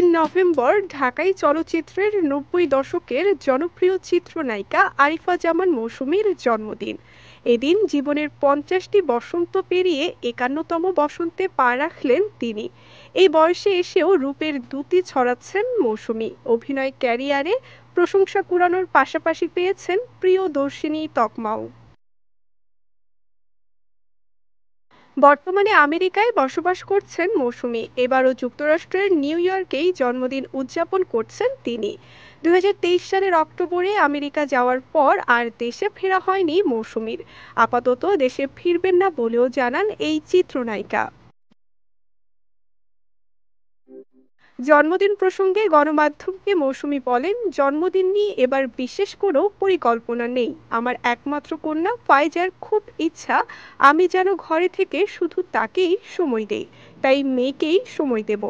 তিন নভেম্বর ঢাকাই চলচ্চিত্রের নব্বই দশকের জনপ্রিয় চিত্রনায়িকা আরিফা জামান মৌসুমীর জন্মদিন এদিন জীবনের পঞ্চাশটি বসন্ত পেরিয়ে একান্নতম বসন্তে পা রাখলেন তিনি এই বয়সে এসেও রূপের দ্যুতি ছড়াচ্ছেন মৌসুমী অভিনয় ক্যারিয়ারে প্রশংসা কুড়ানোর পাশাপাশি পেয়েছেন প্রিয়দর্শিনী তকমাও বর্তমানে আমেরিকায় বসবাস করছেন মৌসুমি এবারও যুক্তরাষ্ট্রের নিউ ইয়র্কেই জন্মদিন উদযাপন করছেন তিনি দু সালের অক্টোবরে আমেরিকা যাওয়ার পর আর দেশে ফেরা হয়নি মৌসুমির আপাতত দেশে ফিরবেন না বলেও জানান এই চিত্রনায়িকা জন্মদিন প্রসঙ্গে গণমাধ্যমকে মৌসুমি বলেন জন্মদিন নিয়ে এবার বিশেষ কোনো পরিকল্পনা নেই আমার একমাত্র কন্যা ফাইজার খুব ইচ্ছা আমি যেন ঘরে থেকে শুধু তাকেই সময় দেই তাই মেয়েকেই সময় দেব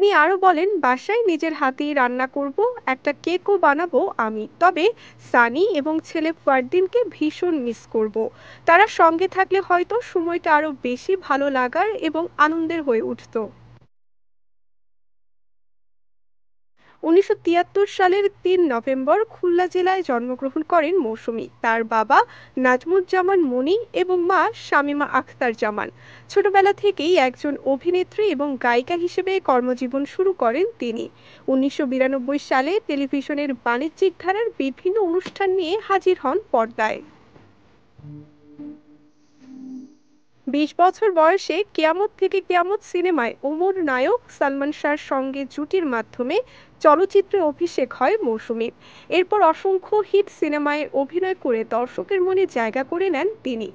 তিনি আরও বলেন বাসায় নিজের হাতেই রান্না করব একটা কেকও বানাবো আমি তবে সানি এবং ছেলে ফারদিনকে ভীষণ মিস করব। তারা সঙ্গে থাকলে হয়তো সময়টা আরও বেশি ভালো লাগার এবং আনন্দের হয়ে উঠত উনিশশো সালের তিন নভেম্বর খুলনা জেলায় জন্মগ্রহণ করেন মৌসুমী তার বাবা নাজমুজ্জামান মনি এবং মা শামিমা আখতার জামান ছোটবেলা থেকেই একজন অভিনেত্রী এবং গায়িকা হিসেবে কর্মজীবন শুরু করেন তিনি উনিশশো সালে টেলিভিশনের বাণিজ্যিক ধারার বিভিন্ন অনুষ্ঠান নিয়ে হাজির হন পর্দায় বিশ বছর বয়সে কেয়ামত থেকে কেয়ামত সিনেমায় ওমর নায়ক সালমান শাহর সঙ্গে জুটির মাধ্যমে চলচ্চিত্রে অভিষেক হয় মৌসুমীর এরপর অসংখ্য হিট সিনেমায় অভিনয় করে দর্শকের মনে জায়গা করে নেন তিনি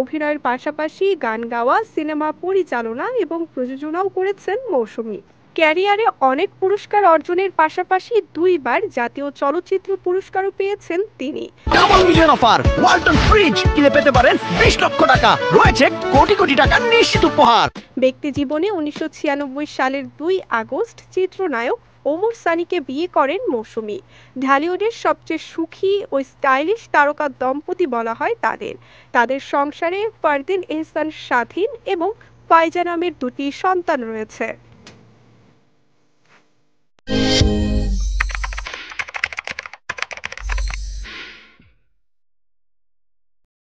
অভিনয়ের পাশাপাশি গান গাওয়া সিনেমা পরিচালনা এবং প্রযোজনাও করেছেন মৌসুমী ক্যারিয়ারে অনেক পুরস্কার অর্জনের পাশাপাশি দুইবার জাতীয় চলচ্চিত্র পুরস্কারও পেয়েছেন তিনি পেতে পারেন লক্ষ টাকা রয়েছে কোটি কোটি টাকা নিশ্চিত উপহার ব্যক্তি জীবনে উনিশশো সালের দুই আগস্ট চিত্রনায়ক ওমর সানিকে বিয়ে করেন মৌসুমি ঢালিউডের সবচেয়ে সুখী ও স্টাইলিশ তারকা দম্পতি বলা হয় তাদের তাদের সংসারে ফারদিন এহসান স্বাধীন এবং ফাইজা নামের দুটি সন্তান রয়েছে